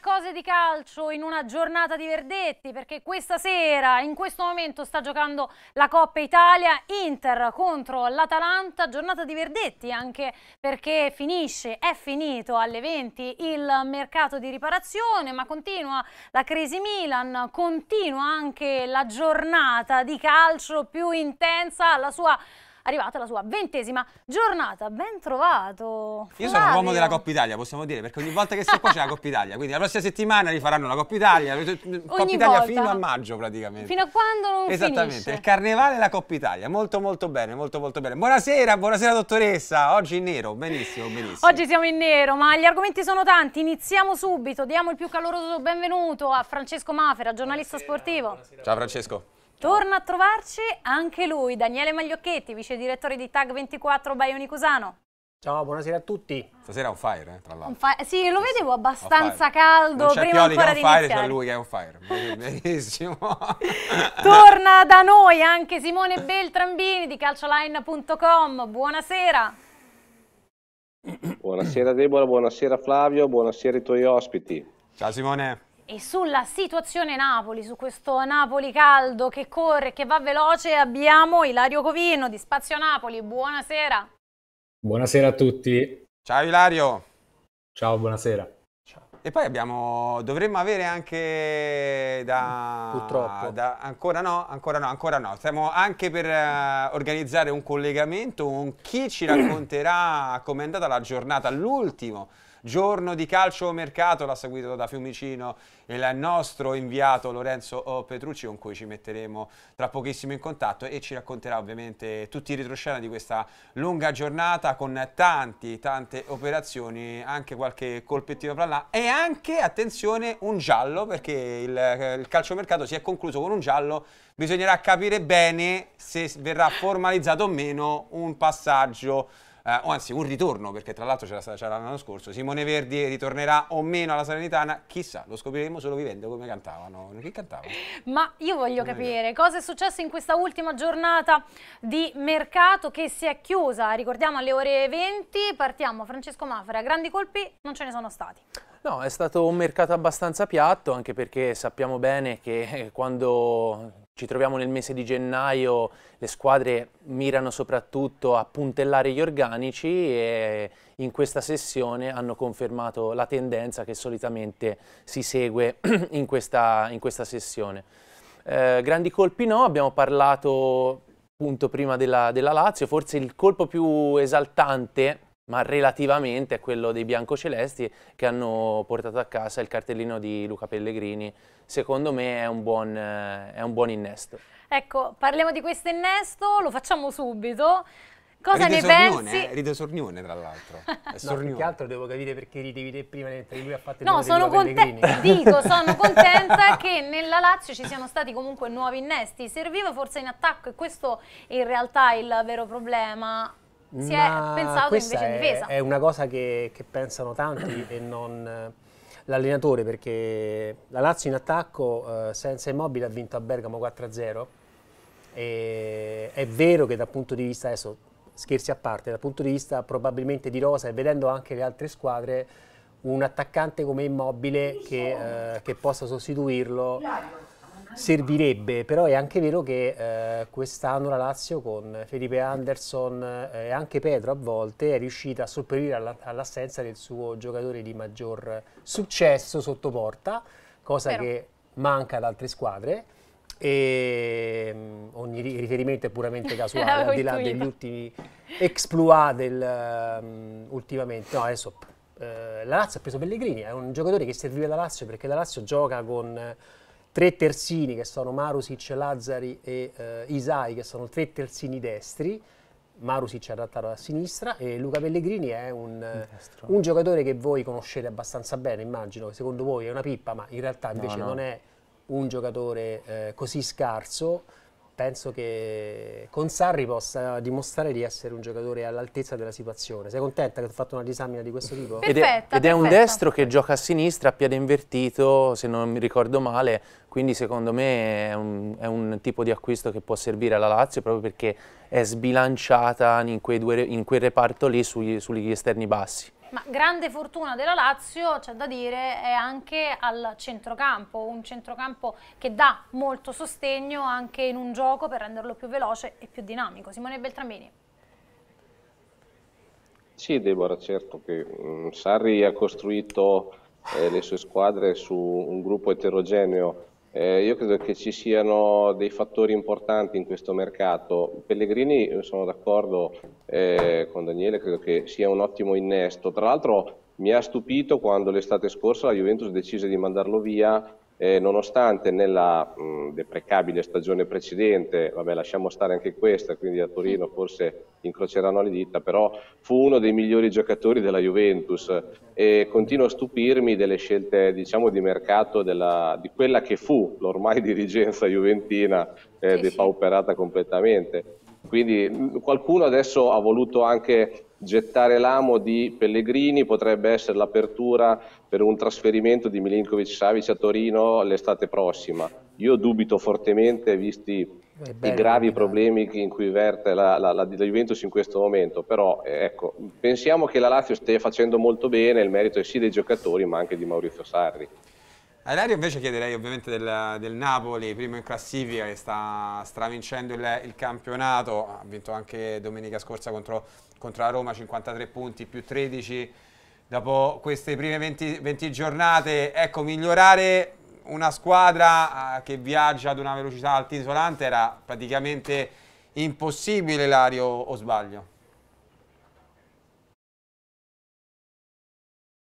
cose di calcio in una giornata di Verdetti perché questa sera in questo momento sta giocando la Coppa Italia Inter contro l'Atalanta, giornata di Verdetti anche perché finisce, è finito alle 20 il mercato di riparazione ma continua la crisi Milan, continua anche la giornata di calcio più intensa, la sua arrivata la sua ventesima giornata. Ben trovato! Flavio. Io sono l'uomo della Coppa Italia, possiamo dire, perché ogni volta che sto qua c'è la Coppa Italia, quindi la prossima settimana rifaranno la Coppa Italia, Coppa ogni Italia volta. fino a maggio praticamente. Fino a quando non Esattamente, finisce. il carnevale e la Coppa Italia, molto molto bene, molto molto bene. Buonasera, buonasera dottoressa, oggi in nero, benissimo, benissimo. Oggi siamo in nero, ma gli argomenti sono tanti, iniziamo subito, diamo il più caloroso benvenuto a Francesco Mafera, giornalista buonasera, sportivo. Buonasera. Ciao Francesco. Torna a trovarci anche lui, Daniele Magliocchetti, vice direttore di TAG24 Baioni Cusano. Ciao, buonasera a tutti. Stasera è un fire, eh, tra l'altro. Sì, lo vedevo abbastanza caldo prima Pioli ancora di iniziare. c'è lui che è un fire. Benissimo. Torna da noi anche Simone Beltrambini di calcioline.com. Buonasera. Buonasera Debora, buonasera Flavio, buonasera ai tuoi ospiti. Ciao Simone. E sulla situazione Napoli, su questo Napoli caldo che corre, che va veloce, abbiamo Ilario Covino di Spazio Napoli. Buonasera. Buonasera a tutti. Ciao Ilario. Ciao, buonasera. Ciao. E poi abbiamo, dovremmo avere anche da... Purtroppo. Da, ancora no, ancora no, ancora no. Stiamo anche per uh, organizzare un collegamento con chi ci racconterà com'è andata la giornata, l'ultimo giorno di calcio mercato, l'ha seguito da Fiumicino il nostro inviato Lorenzo eh, Petrucci con cui ci metteremo tra pochissimo in contatto e ci racconterà ovviamente tutti i retroscena di questa lunga giornata con tanti, tante operazioni, anche qualche colpettino fra là e anche, attenzione, un giallo perché il, eh, il calciomercato si è concluso con un giallo, bisognerà capire bene se verrà formalizzato o meno un passaggio eh, o anzi un ritorno, perché tra l'altro c'era, l'anno scorso, Simone Verdi ritornerà o meno alla Salernitana, chissà, lo scopriremo solo vivendo come cantavano. Chi cantava? Ma io voglio non capire cosa è successo in questa ultima giornata di mercato che si è chiusa, ricordiamo alle ore 20, partiamo Francesco Mafra, grandi colpi non ce ne sono stati. No, è stato un mercato abbastanza piatto, anche perché sappiamo bene che eh, quando ci troviamo nel mese di gennaio, le squadre mirano soprattutto a puntellare gli organici e in questa sessione hanno confermato la tendenza che solitamente si segue in questa, in questa sessione. Eh, grandi colpi no, abbiamo parlato appunto prima della, della Lazio, forse il colpo più esaltante ma relativamente a quello dei biancocelesti che hanno portato a casa il cartellino di Luca Pellegrini, secondo me è un buon, è un buon innesto. Ecco, parliamo di questo innesto, lo facciamo subito. Cosa Ride ne Sornione, pensi? Eh? Ride Sornione, tra l'altro. no, più che altro devo capire perché ridevi te prima mentre lui ha fatto il No, sono contenta, dico, sono contenta che nella Lazio ci siano stati comunque nuovi innesti. Serviva forse in attacco e questo in realtà è il vero problema si Ma è pensato invece in difesa. È una cosa che, che pensano tanti e non eh, l'allenatore perché la Lazio in attacco eh, senza Immobile ha vinto a Bergamo 4-0 e è vero che dal punto di vista adesso scherzi a parte dal punto di vista probabilmente di Rosa e vedendo anche le altre squadre un attaccante come Immobile che, eh, che possa sostituirlo servirebbe, però è anche vero che eh, quest'anno la Lazio con Felipe Anderson eh, e anche Pedro a volte è riuscita a sopperire all'assenza del suo giocatore di maggior successo sotto porta, cosa però. che manca ad altre squadre e ehm, ogni riferimento è puramente casuale, al di là degli ultimi exploit del, um, ultimamente, no adesso eh, la Lazio ha preso Pellegrini, è un giocatore che serviva alla Lazio perché la Lazio gioca con tre terzini che sono Marusic, Lazzari e eh, Isai che sono tre terzini destri, Marusic è adattato a sinistra e Luca Pellegrini è un, eh, un, giocatore che voi conoscete abbastanza bene, immagino, secondo voi è una pippa, ma in realtà invece no, no. non è un giocatore eh, così scarso penso che con Sarri possa dimostrare di essere un giocatore all'altezza della situazione. Sei contenta che ho fatto una disamina di questo tipo? Perfetta, ed, è, ed è un destro che gioca a sinistra, a piede invertito, se non mi ricordo male, quindi secondo me è un, è un tipo di acquisto che può servire alla Lazio proprio perché è sbilanciata in, due, in quel reparto lì sugli, sugli esterni bassi. Ma grande fortuna della Lazio, c'è da dire, è anche al centrocampo, un centrocampo che dà molto sostegno anche in un gioco per renderlo più veloce e più dinamico. Simone Beltramini. Sì, Deborah, certo che mm, Sarri ha costruito eh, le sue squadre su un gruppo eterogeneo eh, io credo che ci siano dei fattori importanti in questo mercato. Pellegrini, eh, sono d'accordo eh, con Daniele, credo che sia un ottimo innesto. Tra l'altro mi ha stupito quando l'estate scorsa la Juventus decise di mandarlo via eh, nonostante nella mh, deprecabile stagione precedente, vabbè lasciamo stare anche questa, quindi a Torino forse incroceranno le dita, però fu uno dei migliori giocatori della Juventus e continuo a stupirmi delle scelte diciamo, di mercato della, di quella che fu l'ormai dirigenza juventina eh, depauperata completamente. Quindi qualcuno adesso ha voluto anche gettare l'amo di Pellegrini potrebbe essere l'apertura per un trasferimento di Milinkovic Savic a Torino l'estate prossima. Io dubito fortemente, visti eh, i gravi problemi in cui verte la, la, la, la, Juventus in questo momento, però eh, ecco, pensiamo che la Lazio stia facendo molto bene, il merito è sì dei giocatori ma anche di Maurizio Sarri. A Ilario invece chiederei ovviamente del, del, Napoli, primo in classifica che sta stravincendo il, il campionato, ha vinto anche domenica scorsa contro, contro la Roma 53 punti più 13 dopo queste prime 20, 20 giornate, ecco, migliorare una squadra eh, che viaggia ad una velocità altisolante era praticamente impossibile, Lario, o sbaglio?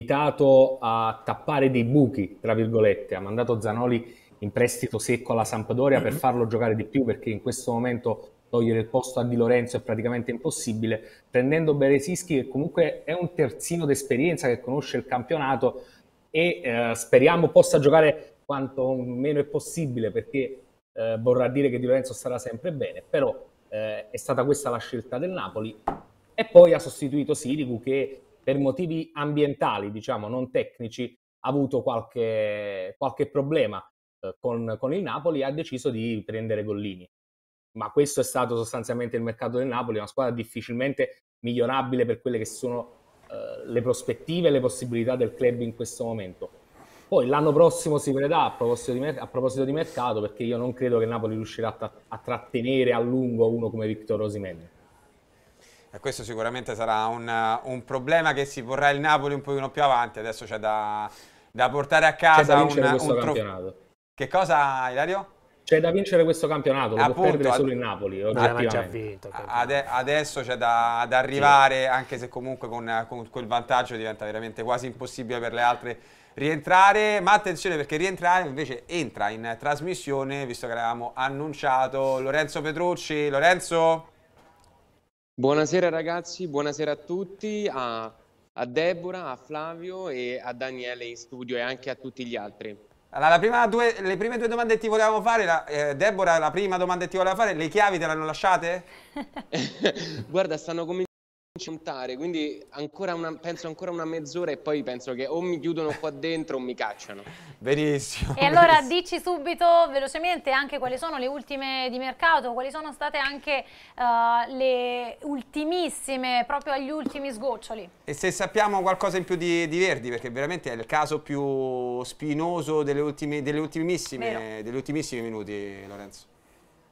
limitato a tappare dei buchi, tra virgolette, ha mandato Zanoli in prestito secco alla Sampdoria per mhm. farlo giocare di più perché in questo momento togliere il posto a Di Lorenzo è praticamente impossibile, prendendo Beresischi che comunque è un terzino d'esperienza che conosce il campionato e eh, speriamo possa giocare quanto meno è possibile perché eh, vorrà dire che Di Lorenzo starà sempre bene, però eh, è stata questa la scelta del Napoli e poi ha sostituito Sirigu che per motivi ambientali, diciamo non tecnici, ha avuto qualche, qualche problema eh, con, con il Napoli e ha deciso di prendere Gollini ma questo è stato sostanzialmente il mercato del Napoli, una squadra difficilmente migliorabile per quelle che sono eh, le prospettive e le possibilità del club in questo momento. Poi l'anno prossimo si vedrà a proposito di, a proposito di mercato, perché io non credo che Napoli riuscirà a, tra a trattenere a lungo uno come Victor Osimen. E questo sicuramente sarà un, un, problema che si porrà il Napoli un pochino più avanti. Adesso c'è da, da, portare a casa un, un trofeo. Che cosa, Ilario? C'è da vincere questo campionato, lo Appunto, può perdere solo il Napoli, già vinto, ah, ade- adesso c'è da, da arrivare, sì. anche se comunque con, con, quel vantaggio diventa veramente quasi impossibile per le altre rientrare, ma attenzione perché rientrare invece entra in trasmissione, visto che l'avevamo annunciato, Lorenzo Petrucci. Lorenzo? Buonasera ragazzi, buonasera a tutti, a, a Deborah, a Flavio e a Daniele in studio e anche a tutti gli altri. Allora, prima due, le prime due domande che ti volevamo fare, la, eh, Deborah, la prima domanda che ti voleva fare, le chiavi te le hanno lasciate? Guarda, stanno cominciando contare, quindi ancora una, penso ancora una mezz'ora e poi penso che o mi chiudono qua dentro o mi cacciano. Benissimo. E benissimo. allora dici subito velocemente anche quali sono le ultime di mercato, quali sono state anche uh, le ultimissime, proprio agli ultimi sgoccioli. E se sappiamo qualcosa in più di, di Verdi, perché veramente è il caso più spinoso delle, ultime, delle, ultimissime, delle ultimissime minuti, Lorenzo.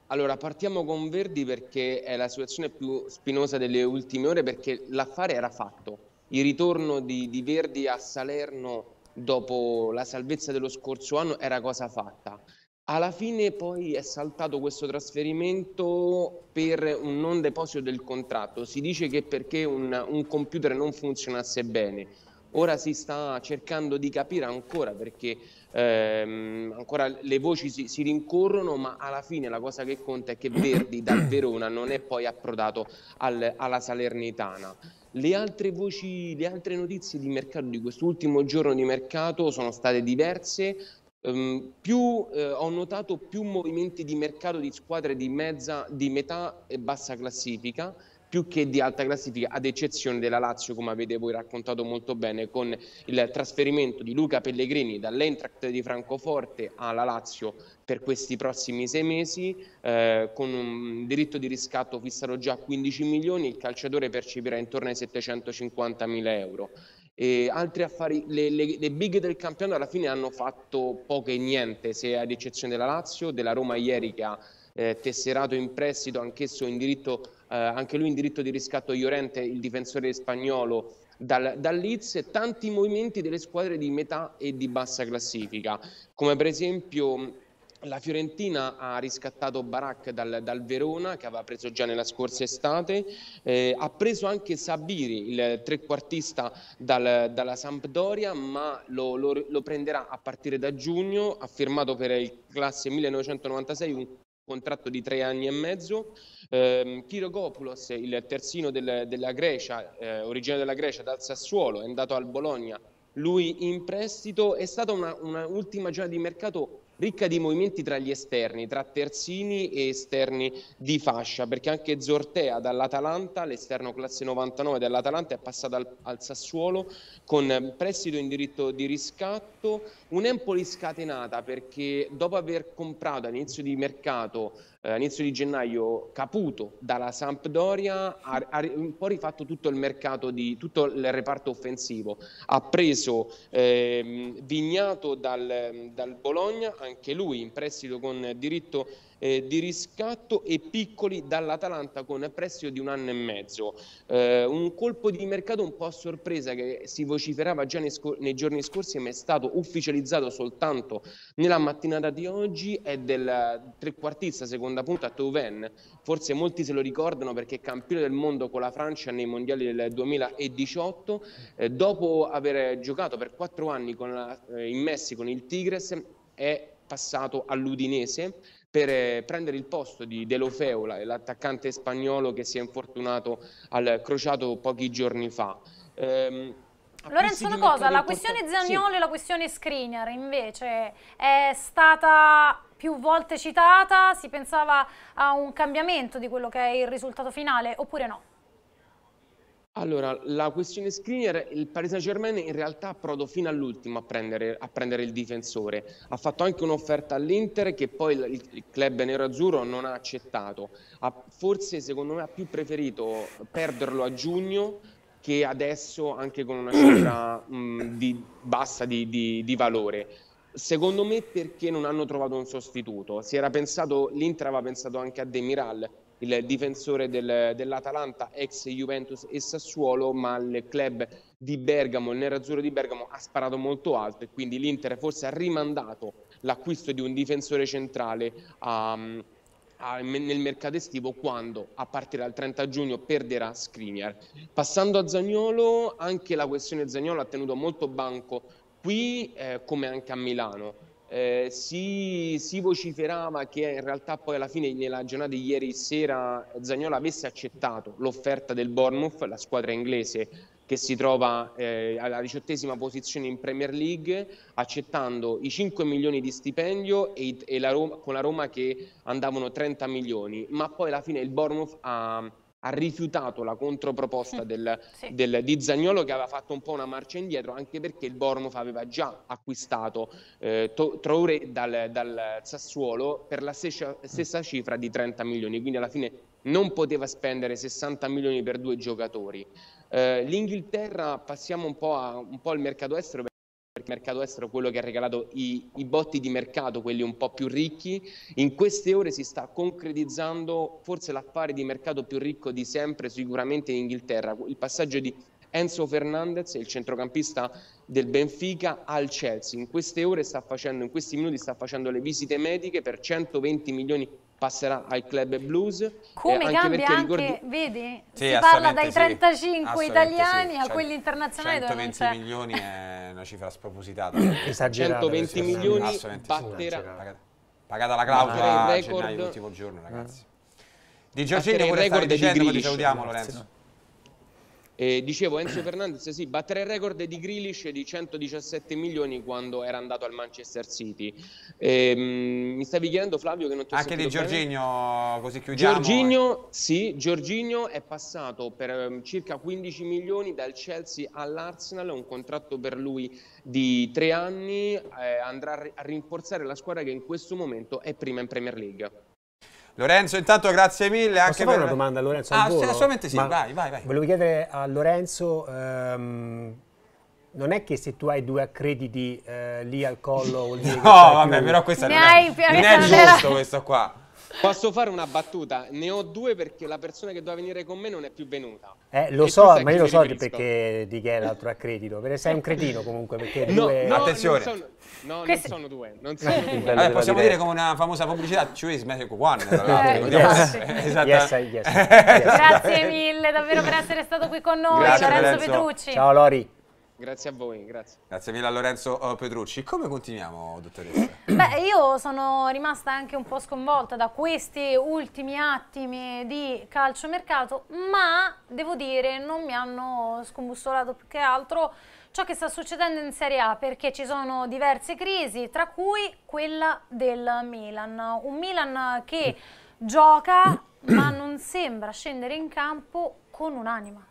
Allora, partiamo con Verdi perché è la situazione più spinosa delle ultime ore perché l'affare era fatto. Il ritorno di, di, Verdi a Salerno dopo la salvezza dello scorso anno era cosa fatta. Alla fine poi è saltato questo trasferimento per un non deposito del contratto. Si dice che perché un, un computer non funzionasse bene. Ora si sta cercando di capire ancora perché ehm, ancora le voci si, si, rincorrono, ma alla fine la cosa che conta è che Verdi dal Verona non è poi approdato al, alla Salernitana. Le altre voci, le altre notizie di mercato di quest'ultimo giorno di mercato sono state diverse. Um, più, eh, ho notato più movimenti di mercato di squadre di, mezza, di metà e bassa classifica più che di alta classifica, ad eccezione della Lazio, come avete voi raccontato molto bene, con il trasferimento di Luca Pellegrini dall'Eintracht di Francoforte alla Lazio per questi prossimi sei mesi, eh, con un diritto di riscatto fissato già a 15 milioni, il calciatore percepirà intorno ai 750 mila euro. E altri affari, le, le, le, big del campionato alla fine hanno fatto poco e niente, se ad eccezione della Lazio, della Roma ieri che ha eh, tesserato in prestito anch'esso in diritto eh, anche lui in diritto di riscatto Llorente, il difensore spagnolo dal, dal Leeds, e tanti movimenti delle squadre di metà e di bassa classifica, come per esempio la Fiorentina ha riscattato Barak dal, dal, Verona, che aveva preso già nella scorsa estate, eh, ha preso anche Sabiri, il trequartista dal, dalla Sampdoria, ma lo, lo, lo, prenderà a partire da giugno, ha firmato per il classe 1996 un contratto di tre anni e mezzo. Eh, Kirogopoulos, il terzino del, della Grecia, eh, originario della Grecia, dal Sassuolo, è andato al Bologna, lui in prestito. È stata una, una ultima giornata di mercato ricca di movimenti tra gli esterni, tra terzini e esterni di fascia, perché anche Zortea dall'Atalanta, l'esterno classe 99 dell'Atalanta, è passato al, al Sassuolo con prestito in diritto di riscatto, un'Empoli scatenata perché dopo aver comprato all'inizio di mercato eh, all'inizio di gennaio Caputo dalla Sampdoria ha, ha, un po' rifatto tutto il mercato di tutto il reparto offensivo ha preso eh, Vignato dal, dal Bologna anche lui in prestito con diritto eh, di riscatto e Piccoli dall'Atalanta con prestito di un anno e mezzo. Eh, un colpo di mercato un po' a sorpresa che si vociferava già nei, scor- nei giorni scorsi ma è stato ufficializzato soltanto nella mattinata di oggi è del trequartista seconda punta Touven. Forse molti se lo ricordano perché è campione del mondo con la Francia nei mondiali del 2018. Eh, dopo aver giocato per quattro anni la, eh, in Messico il Tigres è passato all'Udinese per eh, prendere il posto di Delofeu, l'attaccante spagnolo che si è infortunato al crociato pochi giorni fa. Ehm, Lorenzo, una cosa, la questione Zagnolo sì. e la questione Skriniar invece è stata più volte citata, si pensava a un cambiamento di quello che è il risultato finale oppure no? Allora, la questione screener, il Paris Saint Germain in realtà approdò fino all'ultimo a prendere, a prendere il difensore. Ha fatto anche un'offerta all'Inter che poi il, il club nero-azzurro non ha accettato. Ha, forse secondo me ha più preferito perderlo a giugno che adesso anche con una cifra di, bassa di, di, di valore secondo me perché non hanno trovato un sostituto. Si era pensato, l'Inter aveva pensato anche a Demiral, il difensore del, dell'Atalanta, ex Juventus e Sassuolo, ma il club di Bergamo, il nerazzurro di Bergamo, ha sparato molto alto e quindi l'Inter forse ha rimandato l'acquisto di un difensore centrale um, a, a, nel mercato estivo quando a partire dal 30 giugno perderà Skriniar. Passando a Zagnolo, anche la questione Zagnolo ha tenuto molto banco qui eh, come anche a Milano eh, si, si, vociferava che in realtà poi alla fine nella giornata di ieri sera Zagnola avesse accettato l'offerta del Bournemouth, la squadra inglese che si trova eh, alla diciottesima posizione in Premier League, accettando i 5 milioni di stipendio e, e la Roma, con la Roma che andavano 30 milioni, ma poi alla fine il Bournemouth ha ha rifiutato la controproposta mm. del, sì. del, di Zagnolo che aveva fatto un po' una marcia indietro anche perché il Bormov aveva già acquistato eh, to- dal, dal, Sassuolo per la stessa, mm. stessa cifra di 30 milioni, quindi alla fine non poteva spendere 60 milioni per due giocatori. Eh, L'Inghilterra, passiamo un po al mercato estero mercato estero quello che ha regalato i, i botti di mercato, quelli un po' più ricchi, in queste ore si sta concretizzando forse l'affare di mercato più ricco di sempre, sicuramente in Inghilterra, il passaggio di Enzo Fernandez, il centrocampista del Benfica, al Chelsea. In queste ore sta facendo, in questi minuti sta facendo le visite mediche per 120 milioni di passerà ai club blues. Come eh, anche cambia ricordi... anche, vedi, sì, si parla dai 35 sì, italiani sì. a cioè, quelli internazionali 120 milioni è una cifra spropositata. Esagerata. 120 milioni batterà. Pagata, pagata la clausola a record... gennaio l'ultimo giorno, ragazzi. Eh. Di Giorgino, vorrei record dicendo, di Grillo. Salutiamo Lorenzo. E dicevo, Enzo Fernandez sì, battere il record di Grealish di 117 milioni quando era andato al Manchester City. E, ehm, mi stavi chiedendo, Flavio, che non ti ho Anche di Giorginio, così chiudiamo. Giorginio, sì, Giorginio è passato per ehm, circa 15 milioni dal Chelsea all'Arsenal, un contratto per lui di tre anni, eh, andrà a rinforzare la squadra che in questo momento è prima in Premier League. Lorenzo, intanto grazie mille. Anche Posso per... una domanda a Lorenzo? Ah, volo? assolutamente sì, Ma vai, vai, vai. Volevo chiedere a Lorenzo, ehm, non è che se tu hai due accrediti eh, lì al collo vuol dire no, che vabbè, più... però questo non è, non è giusto questo qua. Posso fare una battuta? Ne ho due perché la persona che doveva venire con me non è più venuta. Eh, lo e so, ma io lo so perché di che è l'altro accredito. Perché sei un cretino comunque. Perché no, due... no, Attenzione. Non sono, no, non sono due. Non eh, sono due. Allora, possiamo dire come una famosa pubblicità, ci vuoi smettere qua? Grazie mille davvero per essere stato qui con noi, Grazie, Lorenzo Petrucci. Ciao Lori. Grazie a voi, grazie. Grazie mille a Lorenzo eh, Petrucci. Come continuiamo, dottoressa? Beh, io sono rimasta anche un po' sconvolta da questi ultimi attimi di calciomercato, ma devo dire non mi hanno scombussolato più che altro ciò che sta succedendo in Serie A, perché ci sono diverse crisi, tra cui quella del Milan. Un Milan che gioca ma non sembra scendere in campo con un'anima.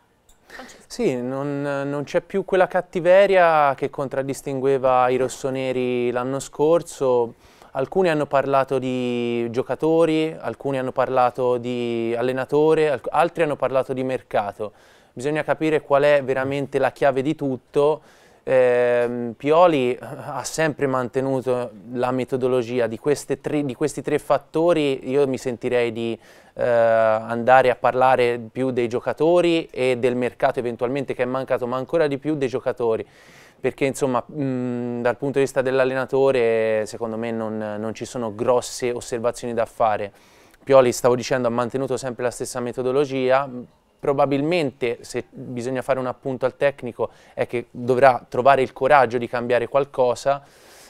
Francesco. Sì, non, non c'è più quella cattiveria che contraddistingueva i rossoneri l'anno scorso. Alcuni hanno parlato di giocatori, alcuni hanno parlato di allenatore, altri hanno parlato di mercato. Bisogna capire qual è veramente la chiave di tutto eh, Pioli ha sempre mantenuto la metodologia di, tre, di, questi tre fattori, io mi sentirei di eh, andare a parlare più dei giocatori e del mercato eventualmente che è mancato, ma ancora di più dei giocatori, perché insomma mh, dal punto di vista dell'allenatore secondo me non, non ci sono grosse osservazioni da fare. Pioli, stavo dicendo, ha mantenuto sempre la stessa metodologia, probabilmente se bisogna fare un appunto al tecnico è che dovrà trovare il coraggio di cambiare qualcosa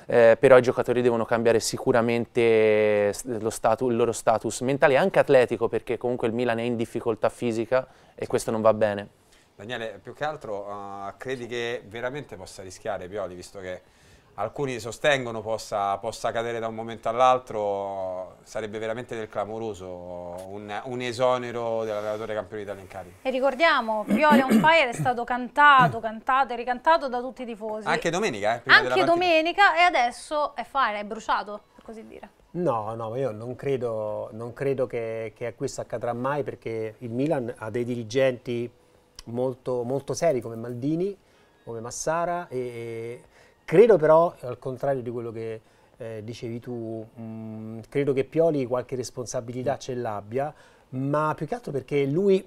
eh, però i giocatori devono cambiare sicuramente status, il loro status mentale e anche atletico perché comunque il Milan è in difficoltà fisica e questo non va bene. Daniele, più che altro uh, credi che veramente possa rischiare Pioli visto che alcuni sostengono possa, possa cadere da un momento all'altro, sarebbe veramente del clamoroso un, un esonero dell'allenatore campione d'Italia in carica. E ricordiamo, Viola on Fire è stato cantato, cantato e ricantato da tutti i tifosi. Anche domenica, eh? Anche domenica e adesso è fire, è bruciato, per così dire. No, no, io non credo, non credo che, che questo accadrà mai perché il Milan ha dei dirigenti molto, molto seri come Maldini, come Massara e Credo però, al contrario di quello che eh, dicevi tu, mh, mm, credo che Pioli qualche responsabilità mm. ce l'abbia, ma più che altro perché lui,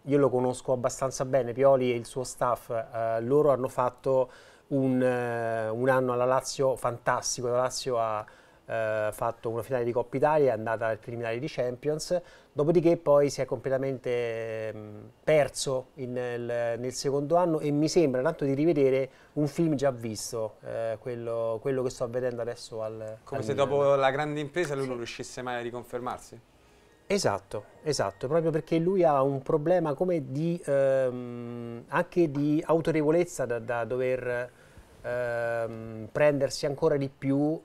io lo conosco abbastanza bene, Pioli e il suo staff, eh, loro hanno fatto un, eh, un, anno alla Lazio fantastico, la Lazio ha eh, fatto una finale di Coppa Italia, è andata al preliminare di Champions, dopodiché poi si è completamente mh, ehm, perso in, nel, nel, secondo anno e mi sembra tanto di rivedere un film già visto, eh, quello, quello, che sto vedendo adesso al Come al se Milan. dopo la grande impresa lui non riuscisse mai a riconfermarsi? Esatto, esatto, proprio perché lui ha un problema come di, ehm, anche di autorevolezza da, da dover ehm, prendersi ancora di più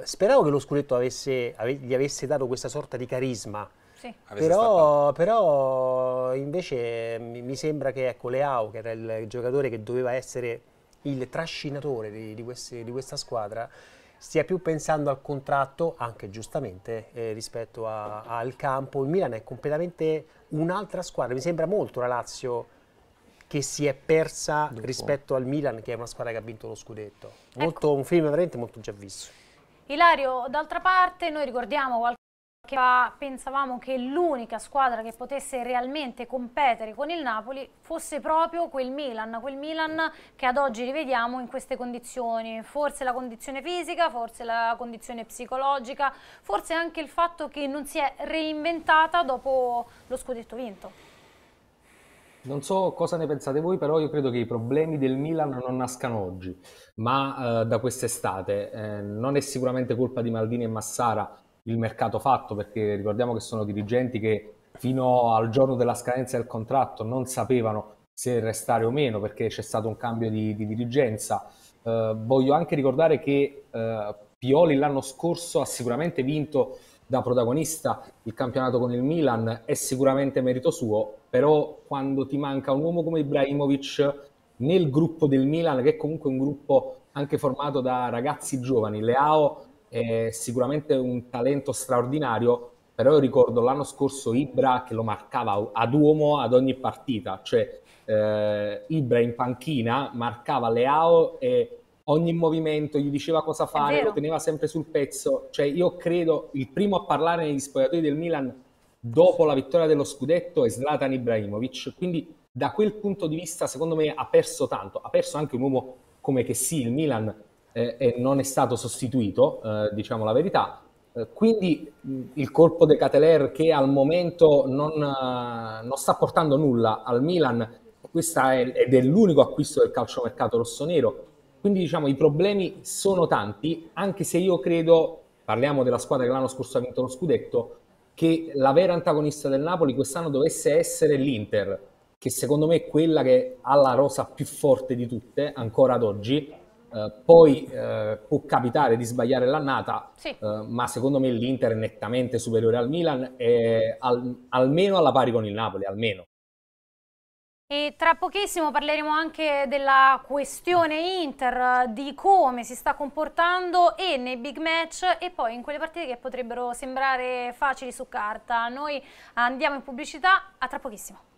eh, speravo che lo scudetto avesse, ave, gli avesse dato questa sorta di carisma. Sì. Però, però, invece mi, mi sembra che ecco, Leao, che era il giocatore che doveva essere il trascinatore di, di, questi, di questa squadra, stia più pensando al contratto, anche giustamente, eh, rispetto a, al campo. Il Milan è completamente un'altra squadra. Mi sembra molto la Lazio che si è persa Dopo. rispetto al Milan, che è una squadra che ha vinto lo scudetto. Ecco. Molto, ecco. Un film veramente molto già visto. Ilario, d'altra parte noi ricordiamo qualche che fa, pensavamo che l'unica squadra che potesse realmente competere con il Napoli fosse proprio quel Milan, quel Milan che ad oggi rivediamo in queste condizioni, forse la condizione fisica, forse la condizione psicologica, forse anche il fatto che non si è reinventata dopo lo scudetto vinto. Non so cosa ne pensate voi, però io credo che i problemi del Milan non nascano oggi, ma eh, da quest'estate. Eh, non è sicuramente colpa di Maldini e Massara il mercato fatto, perché ricordiamo che sono dirigenti che fino al giorno della scadenza del contratto non sapevano se restare o meno, perché c'è stato un cambio di, di dirigenza. Eh, voglio anche ricordare che eh, Pioli l'anno scorso ha sicuramente vinto da protagonista il campionato con il Milan è sicuramente merito suo, però quando ti manca un uomo come Ibrahimovic nel gruppo del Milan, che è comunque un gruppo anche formato da ragazzi giovani, Leao è sicuramente un talento straordinario, però io ricordo l'anno scorso Ibra che lo marcava ad uomo ad ogni partita, cioè eh, Ibra in panchina marcava Leao e ogni movimento, gli diceva cosa fare, lo teneva sempre sul pezzo. Cioè, io credo il primo a parlare negli spogliatoi del Milan dopo la vittoria dello scudetto è Zlatan Ibrahimovic. Quindi, da quel punto di vista, secondo me ha perso tanto. Ha perso anche un uomo come che sì, il Milan eh, eh, non è stato sostituito, eh, diciamo la verità. Eh, quindi il colpo de Cateler che al momento non, eh, non sta portando nulla al Milan, questo è, ed è l'unico acquisto del calciomercato rossonero, quindi diciamo i problemi sono tanti, anche se io credo, parliamo della squadra che l'anno scorso ha vinto lo scudetto, che la vera antagonista del Napoli quest'anno dovesse essere l'Inter, che secondo me è quella che ha la rosa più forte di tutte ancora ad oggi. Eh, poi eh, può capitare di sbagliare l'annata, sì. eh, ma secondo me l'Inter è nettamente superiore al Milan e al, almeno alla pari con il Napoli, almeno. E tra pochissimo parleremo anche della questione Inter, di come si sta comportando e nei big match e poi in quelle partite che potrebbero sembrare facili su carta. Noi andiamo in pubblicità, a tra pochissimo.